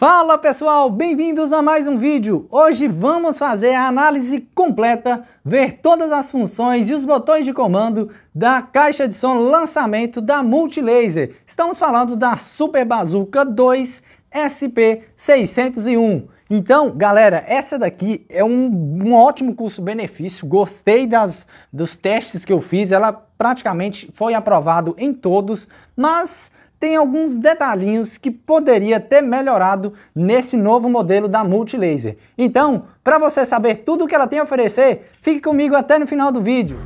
Fala pessoal, bem-vindos a mais um vídeo. Hoje vamos fazer a análise completa, ver todas as funções e os botões de comando da caixa de som lançamento da Multilaser. Estamos falando da Super Bazooka 2 SP601. Então, galera, essa daqui é um, um ótimo custo-benefício, gostei das, dos testes que eu fiz, ela praticamente foi aprovado em todos, mas tem alguns detalhinhos que poderia ter melhorado nesse novo modelo da Multilaser. Então, para você saber tudo o que ela tem a oferecer, fique comigo até no final do vídeo.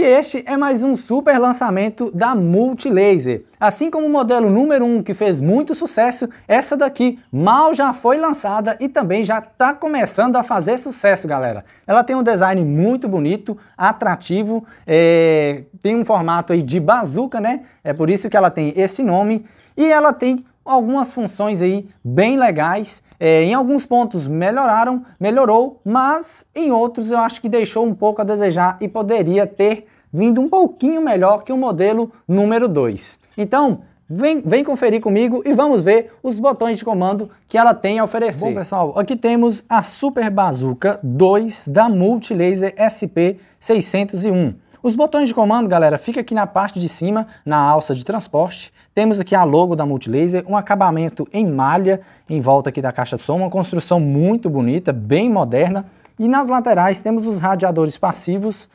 E este é mais um super lançamento da Multilaser. Assim como o modelo número 1 que fez muito sucesso, essa daqui mal já foi lançada e também já está começando a fazer sucesso, galera. Ela tem um design muito bonito, atrativo, é... tem um formato aí de bazuca, né? É por isso que ela tem esse nome. E ela tem algumas funções aí bem legais. É, em alguns pontos melhoraram, melhorou, mas em outros eu acho que deixou um pouco a desejar e poderia ter vindo um pouquinho melhor que o modelo número 2. Então, Vem, vem conferir comigo e vamos ver os botões de comando que ela tem a oferecer. Bom, pessoal, aqui temos a Super Bazooka 2 da Multilaser SP601. Os botões de comando, galera, fica aqui na parte de cima, na alça de transporte. Temos aqui a logo da Multilaser, um acabamento em malha em volta aqui da caixa de som, uma construção muito bonita, bem moderna. E nas laterais temos os radiadores passivos,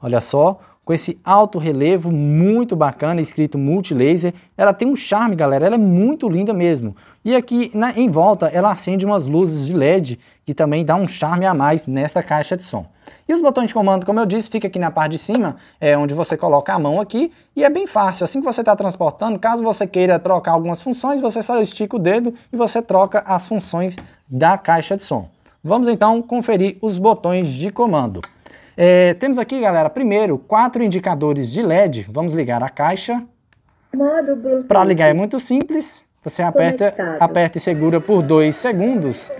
olha só, com esse alto relevo muito bacana, escrito multilaser. Ela tem um charme, galera, ela é muito linda mesmo. E aqui na, em volta ela acende umas luzes de LED, que também dá um charme a mais nesta caixa de som. E os botões de comando, como eu disse, fica aqui na parte de cima, é onde você coloca a mão aqui, e é bem fácil. Assim que você está transportando, caso você queira trocar algumas funções, você só estica o dedo e você troca as funções da caixa de som. Vamos então conferir os botões de comando. É, temos aqui, galera, primeiro, quatro indicadores de LED. Vamos ligar a caixa. Para ligar é muito simples. Você é aperta, aperta e segura por dois segundos.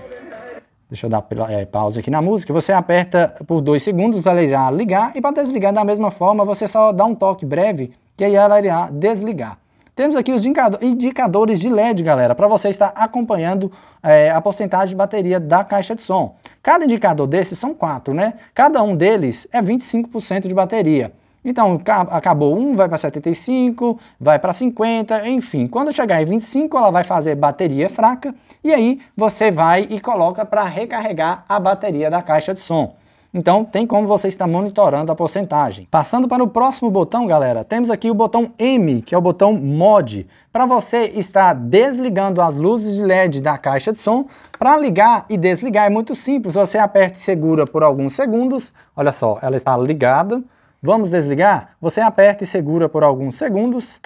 Deixa eu dar é, pausa aqui na música. Você aperta por dois segundos, ela irá ligar. E para desligar, da mesma forma, você só dá um toque breve, que aí ela irá desligar. Temos aqui os indicadores de LED, galera, para você estar acompanhando é, a porcentagem de bateria da caixa de som. Cada indicador desses são quatro, né? Cada um deles é 25% de bateria. Então, acabou um, vai para 75, vai para 50, enfim. Quando chegar em 25, ela vai fazer bateria fraca e aí você vai e coloca para recarregar a bateria da caixa de som. Então tem como você estar monitorando a porcentagem. Passando para o próximo botão, galera, temos aqui o botão M, que é o botão Mod, para você estar desligando as luzes de LED da caixa de som. Para ligar e desligar é muito simples, você aperta e segura por alguns segundos. Olha só, ela está ligada. Vamos desligar? Você aperta e segura por alguns segundos.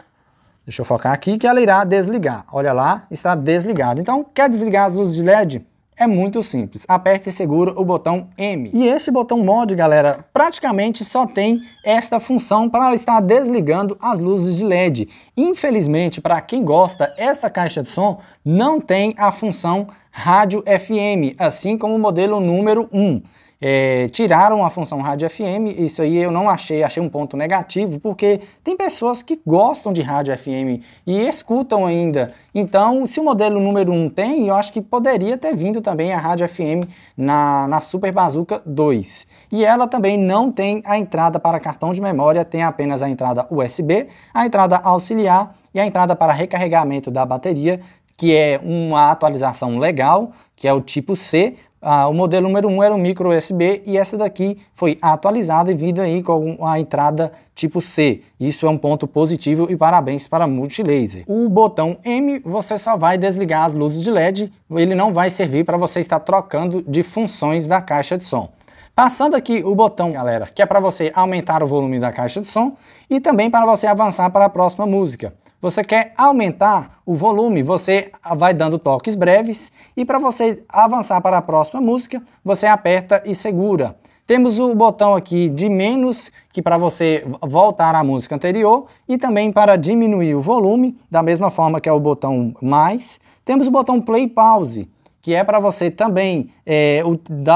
Deixa eu focar aqui que ela irá desligar. Olha lá, está desligada. Então, quer desligar as luzes de LED? É muito simples, aperta e segura o botão M. E este botão MOD, galera, praticamente só tem esta função para estar desligando as luzes de LED. Infelizmente, para quem gosta, esta caixa de som não tem a função rádio FM, assim como o modelo número 1 é, tiraram a função rádio FM, isso aí eu não achei, achei um ponto negativo, porque tem pessoas que gostam de rádio FM e escutam ainda. Então, se o modelo número 1 um tem, eu acho que poderia ter vindo também a rádio FM na, na Super Bazooka 2. E ela também não tem a entrada para cartão de memória, tem apenas a entrada USB, a entrada auxiliar e a entrada para recarregamento da bateria, que é uma atualização legal, que é o tipo C, ah, o modelo número 1 um era o micro USB e essa daqui foi atualizada e vindo aí com a entrada tipo C. Isso é um ponto positivo e parabéns para a Multilaser. O botão M você só vai desligar as luzes de LED, ele não vai servir para você estar trocando de funções da caixa de som. Passando aqui o botão, galera, que é para você aumentar o volume da caixa de som e também para você avançar para a próxima música. Você quer aumentar o volume, você vai dando toques breves e para você avançar para a próxima música, você aperta e segura. Temos o botão aqui de menos, que para você voltar à música anterior, e também para diminuir o volume, da mesma forma que é o botão mais. Temos o botão play pause, que é para você também é,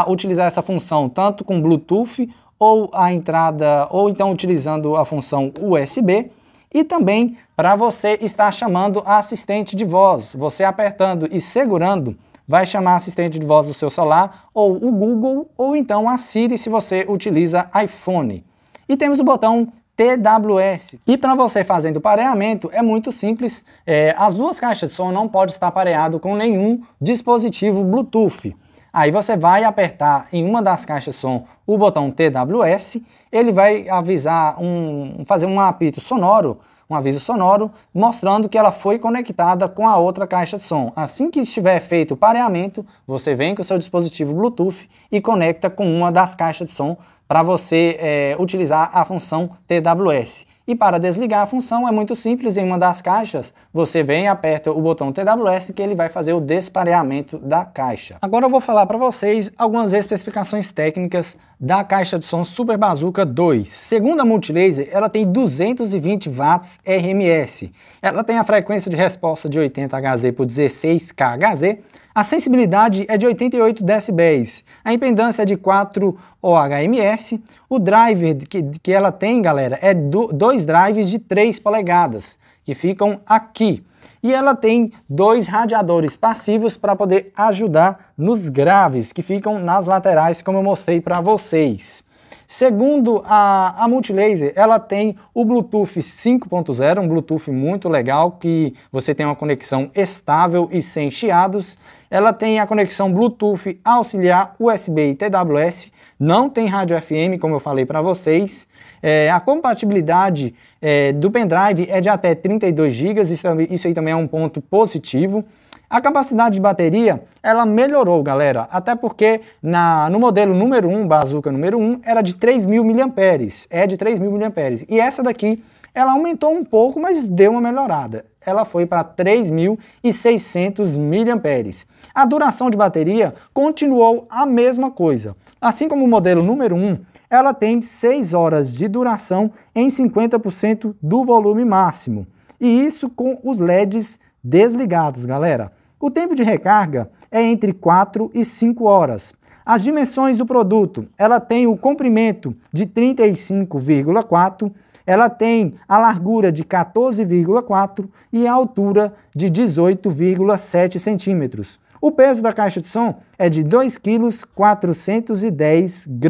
utilizar essa função tanto com Bluetooth ou a entrada, ou então utilizando a função USB. E também para você estar chamando a assistente de voz. Você apertando e segurando vai chamar a assistente de voz do seu celular ou o Google ou então a Siri se você utiliza iPhone. E temos o botão TWS. E para você fazendo pareamento é muito simples, é, as duas caixas de som não pode estar pareado com nenhum dispositivo Bluetooth. Aí você vai apertar em uma das caixas som o botão TWS, ele vai avisar, um, fazer um apito sonoro, um aviso sonoro, mostrando que ela foi conectada com a outra caixa de som. Assim que estiver feito o pareamento, você vem com o seu dispositivo Bluetooth e conecta com uma das caixas de som para você é, utilizar a função TWS. E para desligar a função é muito simples, em uma das caixas você vem e aperta o botão TWS que ele vai fazer o despareamento da caixa. Agora eu vou falar para vocês algumas especificações técnicas da caixa de som Super Bazooka 2. Segundo a Multilaser, ela tem 220 watts RMS. Ela tem a frequência de resposta de 80 Hz por 16 kHz a sensibilidade é de 88 decibéis, a impedância é de 4 OHMS, o driver que, que ela tem, galera, é do, dois drives de 3 polegadas, que ficam aqui. E ela tem dois radiadores passivos para poder ajudar nos graves, que ficam nas laterais, como eu mostrei para vocês. Segundo a, a Multilaser, ela tem o Bluetooth 5.0, um Bluetooth muito legal, que você tem uma conexão estável e sem chiados, ela tem a conexão Bluetooth auxiliar USB e TWS, não tem rádio FM, como eu falei para vocês. É, a compatibilidade é, do pendrive é de até 32 GB, isso, isso aí também é um ponto positivo. A capacidade de bateria, ela melhorou, galera, até porque na, no modelo número 1, Bazooka número 1, era de 3.000 mAh, é de 3.000 mAh, e essa daqui ela aumentou um pouco, mas deu uma melhorada. Ela foi para 3.600 mAh. A duração de bateria continuou a mesma coisa. Assim como o modelo número 1, ela tem 6 horas de duração em 50% do volume máximo. E isso com os LEDs desligados, galera. O tempo de recarga é entre 4 e 5 horas. As dimensões do produto, ela tem o comprimento de 35,4 ela tem a largura de 14,4 e a altura de 18,7 centímetros. O peso da caixa de som é de 2,410 kg.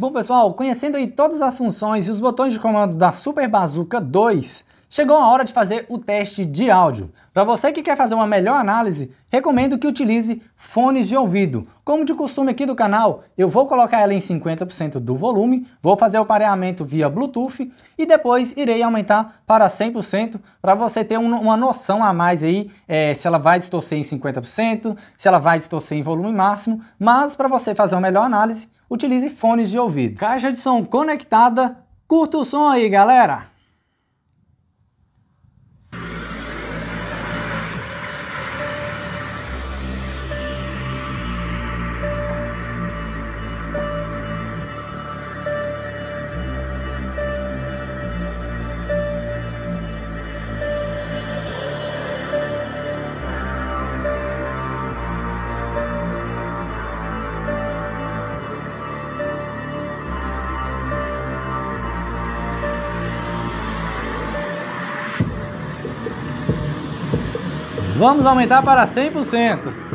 Bom, pessoal, conhecendo aí todas as funções e os botões de comando da Super Bazooka 2, Chegou a hora de fazer o teste de áudio. Para você que quer fazer uma melhor análise, recomendo que utilize fones de ouvido. Como de costume aqui do canal, eu vou colocar ela em 50% do volume, vou fazer o pareamento via Bluetooth e depois irei aumentar para 100% para você ter um, uma noção a mais aí é, se ela vai distorcer em 50%, se ela vai distorcer em volume máximo, mas para você fazer uma melhor análise, utilize fones de ouvido. Caixa de som conectada, curta o som aí galera! Vamos aumentar para 100%.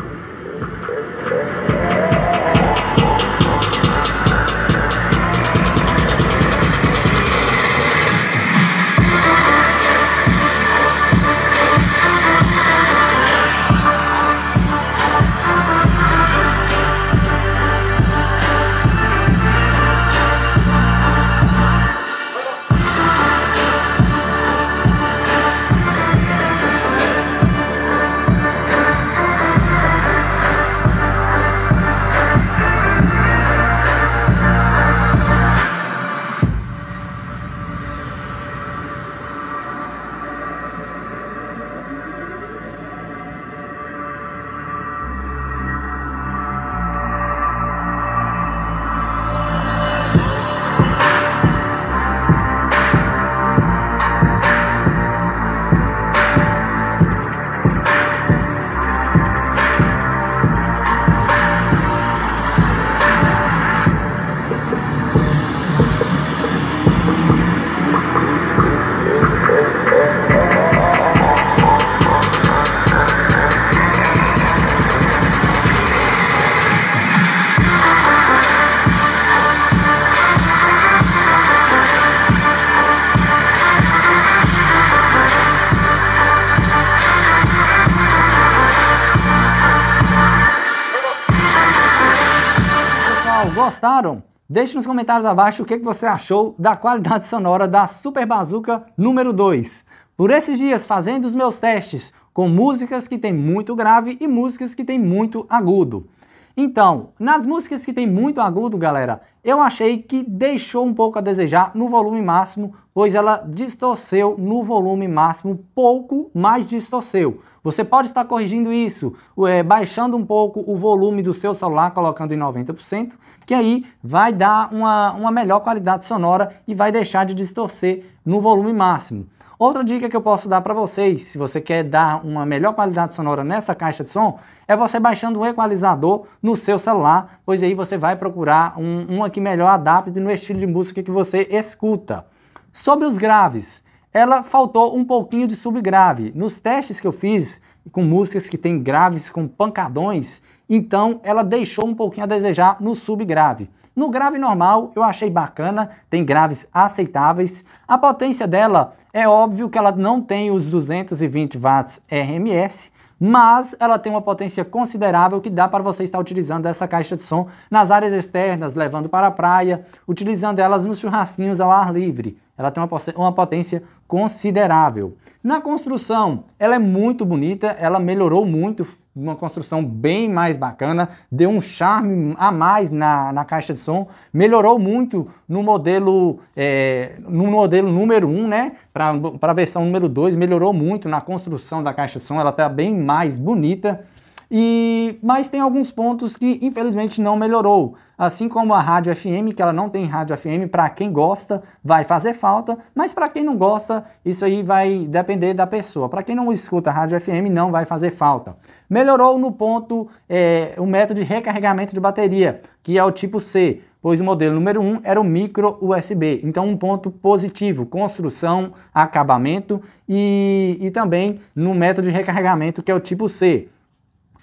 gostaram? Deixe nos comentários abaixo o que, você achou da qualidade sonora da Super Bazooka número 2. Por esses dias fazendo os meus testes com músicas que tem muito grave e músicas que tem muito agudo. Então, nas músicas que tem muito agudo, galera, eu achei que deixou um pouco a desejar no volume máximo pois ela distorceu no volume máximo, pouco mais distorceu. Você pode estar corrigindo isso, é, baixando um pouco o volume do seu celular, colocando em 90%, que aí vai dar uma, uma melhor qualidade sonora e vai deixar de distorcer no volume máximo. Outra dica que eu posso dar para vocês, se você quer dar uma melhor qualidade sonora nessa caixa de som, é você baixando um equalizador no seu celular, pois aí você vai procurar um, uma que melhor adapte no estilo de música que você escuta. Sobre os graves, ela faltou um pouquinho de subgrave. Nos testes que eu fiz com músicas que tem graves com pancadões, então ela deixou um pouquinho a desejar no subgrave. No grave normal eu achei bacana, tem graves aceitáveis. A potência dela é óbvio que ela não tem os 220 watts RMS, mas ela tem uma potência considerável que dá para você estar utilizando essa caixa de som nas áreas externas, levando para a praia, utilizando elas nos churrasquinhos ao ar livre. Ela tem uma potência considerável. Na construção, ela é muito bonita, ela melhorou muito, uma construção bem mais bacana, deu um charme a mais na, na caixa de som, melhorou muito no modelo é, no modelo número 1, um, né? Para a versão número 2, melhorou muito na construção da caixa de som, ela está bem mais bonita. E mas tem alguns pontos que infelizmente não melhorou. Assim como a rádio FM, que ela não tem rádio FM, para quem gosta vai fazer falta, mas para quem não gosta, isso aí vai depender da pessoa. Para quem não escuta rádio FM, não vai fazer falta. Melhorou no ponto é, o método de recarregamento de bateria, que é o tipo C pois o modelo número 1 um era o micro USB. Então, um ponto positivo: construção, acabamento e, e também no método de recarregamento, que é o tipo C.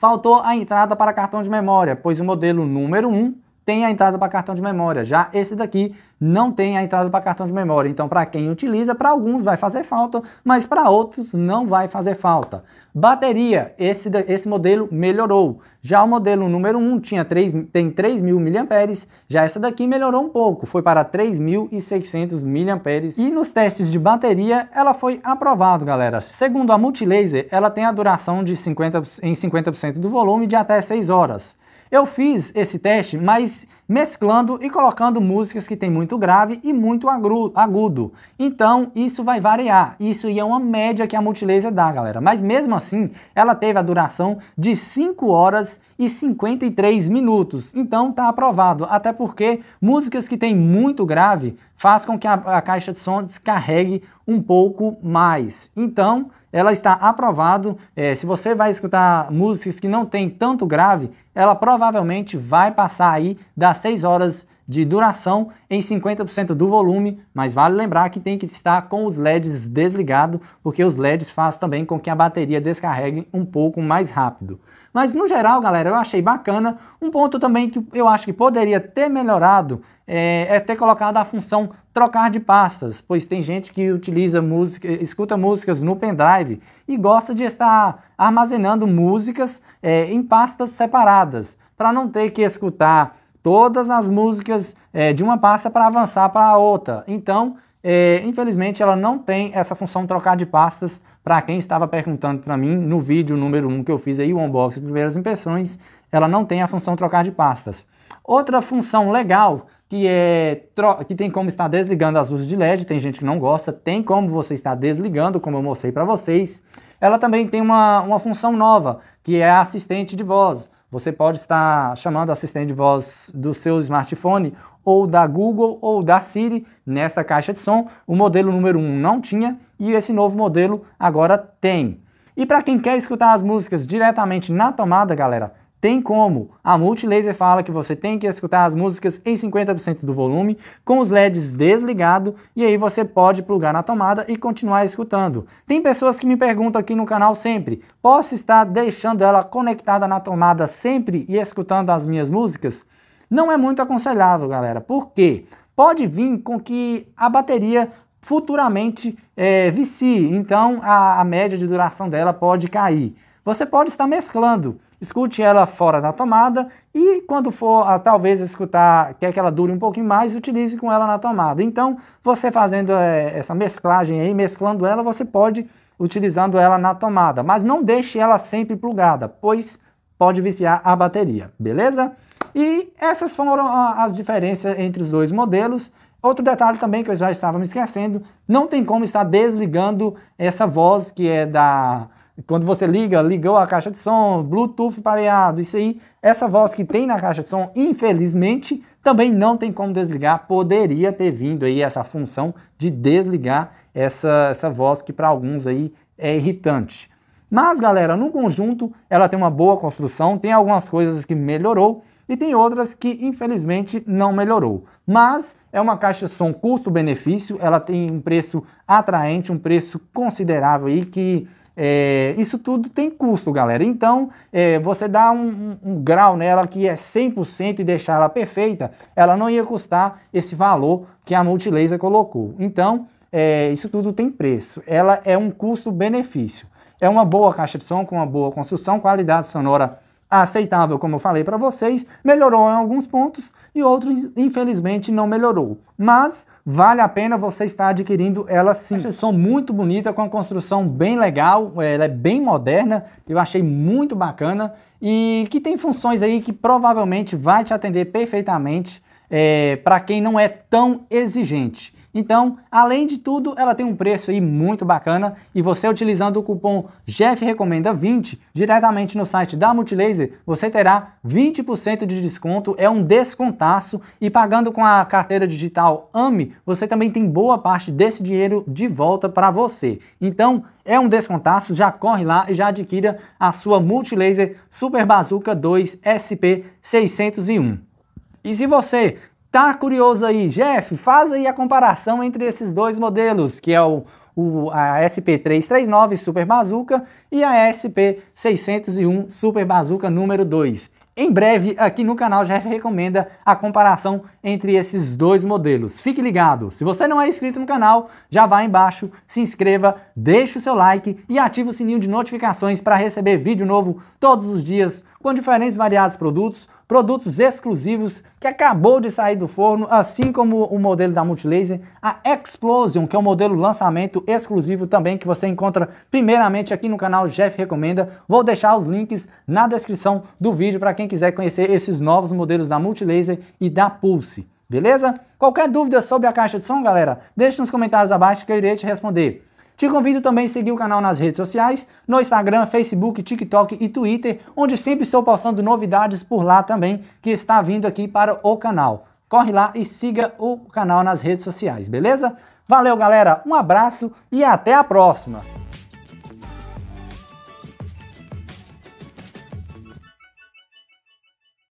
Faltou a entrada para cartão de memória, pois o modelo número 1 tem a entrada para cartão de memória. Já esse daqui não tem a entrada para cartão de memória. Então, para quem utiliza, para alguns vai fazer falta, mas para outros não vai fazer falta. Bateria, esse, esse modelo melhorou. Já o modelo número 1 tinha 3, tem 3.000 mAh, já essa daqui melhorou um pouco, foi para 3.600 mAh. E nos testes de bateria, ela foi aprovada, galera. Segundo a Multilaser, ela tem a duração de 50, em 50% do volume de até 6 horas. Eu fiz esse teste, mas mesclando e colocando músicas que tem muito grave e muito agudo. Então, isso vai variar. Isso é uma média que a multilaser dá, galera. Mas mesmo assim, ela teve a duração de 5 horas e 53 minutos. Então, tá aprovado. Até porque músicas que tem muito grave faz com que a, a caixa de som descarregue um pouco mais. Então, ela está aprovado. É, se você vai escutar músicas que não tem tanto grave, ela provavelmente vai passar aí das 6 horas de duração em 50% do volume, mas vale lembrar que tem que estar com os LEDs desligados, porque os LEDs fazem também com que a bateria descarregue um pouco mais rápido. Mas no geral, galera, eu achei bacana. Um ponto também que eu acho que poderia ter melhorado é, é ter colocado a função trocar de pastas, pois tem gente que utiliza música, escuta músicas no pendrive e gosta de estar armazenando músicas é, em pastas separadas, para não ter que escutar todas as músicas é, de uma pasta para avançar para a outra. Então, é, infelizmente, ela não tem essa função trocar de pastas. Para quem estava perguntando para mim no vídeo número 1 um que eu fiz aí, o unboxing primeiras impressões, ela não tem a função trocar de pastas. Outra função legal que é que tem como estar desligando as luzes de LED, tem gente que não gosta, tem como você estar desligando, como eu mostrei para vocês. Ela também tem uma, uma função nova, que é assistente de voz. Você pode estar chamando o assistente de voz do seu smartphone ou da Google ou da Siri nesta caixa de som. O modelo número 1 um não tinha e esse novo modelo agora tem. E para quem quer escutar as músicas diretamente na tomada, galera, tem como. A Multilaser fala que você tem que escutar as músicas em 50% do volume, com os LEDs desligado, e aí você pode plugar na tomada e continuar escutando. Tem pessoas que me perguntam aqui no canal sempre: posso estar deixando ela conectada na tomada sempre e escutando as minhas músicas? Não é muito aconselhável, galera. Por quê? Pode vir com que a bateria futuramente é, vicie, então a, a média de duração dela pode cair. Você pode estar mesclando escute ela fora da tomada e quando for a, talvez escutar, quer que ela dure um pouquinho mais, utilize com ela na tomada. Então, você fazendo é, essa mesclagem aí, mesclando ela, você pode utilizando ela na tomada, mas não deixe ela sempre plugada, pois pode viciar a bateria, beleza? E essas foram as diferenças entre os dois modelos. Outro detalhe também que eu já estava me esquecendo, não tem como estar desligando essa voz que é da quando você liga, ligou a caixa de som, Bluetooth pareado, isso aí, essa voz que tem na caixa de som, infelizmente, também não tem como desligar. Poderia ter vindo aí essa função de desligar essa, essa voz que para alguns aí é irritante. Mas, galera, no conjunto, ela tem uma boa construção, tem algumas coisas que melhorou e tem outras que, infelizmente, não melhorou. Mas é uma caixa de som custo-benefício, ela tem um preço atraente, um preço considerável aí que é, isso tudo tem custo, galera. Então, é, você dá um, um, um, grau nela que é 100% e deixar ela perfeita, ela não ia custar esse valor que a Multilaser colocou. Então, é, isso tudo tem preço. Ela é um custo-benefício. É uma boa caixa de som com uma boa construção, qualidade sonora aceitável, como eu falei para vocês, melhorou em alguns pontos e outros, infelizmente, não melhorou. Mas vale a pena você estar adquirindo ela sim. uma som muito bonita, com a construção bem legal, é, ela é bem moderna, eu achei muito bacana e que tem funções aí que provavelmente vai te atender perfeitamente é, para quem não é tão exigente. Então, além de tudo, ela tem um preço aí muito bacana e você utilizando o cupom Jeff Recomenda 20 diretamente no site da Multilaser, você terá 20% de desconto, é um descontaço e pagando com a carteira digital AMI, você também tem boa parte desse dinheiro de volta para você. Então, é um descontaço, já corre lá e já adquira a sua Multilaser Super Bazooka 2 SP 601. E se você Tá curioso aí, Jeff? Faz aí a comparação entre esses dois modelos, que é o, o a SP339 Super Bazooka e a SP601 Super Bazooka número 2. Em breve, aqui no canal, Jeff recomenda a comparação entre esses dois modelos. Fique ligado! Se você não é inscrito no canal, já vá embaixo, se inscreva, deixe o seu like e ative o sininho de notificações para receber vídeo novo todos os dias com diferentes variados produtos, produtos exclusivos que acabou de sair do forno, assim como o modelo da Multilaser, a Explosion, que é um modelo lançamento exclusivo também que você encontra primeiramente aqui no canal Jeff Recomenda. Vou deixar os links na descrição do vídeo para quem quiser conhecer esses novos modelos da Multilaser e da Pulse, beleza? Qualquer dúvida sobre a caixa de som, galera, deixe nos comentários abaixo que eu irei te responder. Te convido também a seguir o canal nas redes sociais, no Instagram, Facebook, TikTok e Twitter, onde sempre estou postando novidades por lá também, que está vindo aqui para o canal. Corre lá e siga o canal nas redes sociais, beleza? Valeu, galera. Um abraço e até a próxima.